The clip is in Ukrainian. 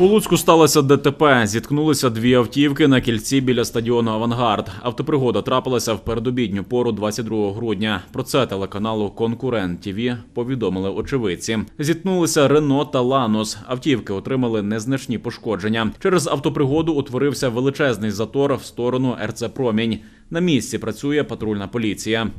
У Луцьку сталося ДТП. Зіткнулися дві автівки на кільці біля стадіону Авангард. Автопригода трапилася в передобідню пору 22 грудня. Про це телеканалу Конкурент ТВ повідомили очевидці. Зіткнулися Рено та Ланос. Автівки отримали незначні пошкодження. Через автопригоду утворився величезний затор в сторону РЦ Промінь. На місці працює патрульна поліція.